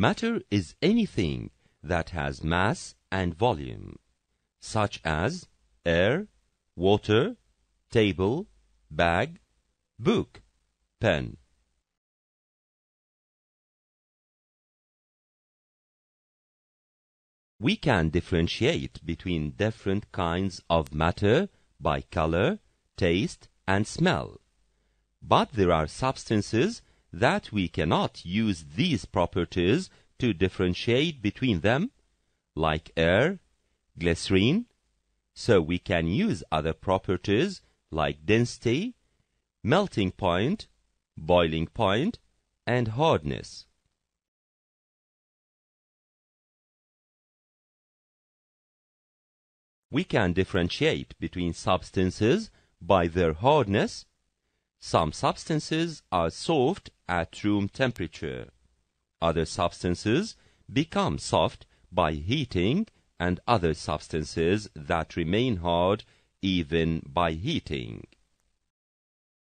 Matter is anything that has mass and volume, such as air, water, table, bag, book, pen. We can differentiate between different kinds of matter by color, taste, and smell. But there are substances that we cannot use these properties to differentiate between them, like air, glycerine, so we can use other properties like density, melting point, boiling point, and hardness. We can differentiate between substances by their hardness. Some substances are soft at room temperature. Other substances become soft by heating and other substances that remain hard even by heating.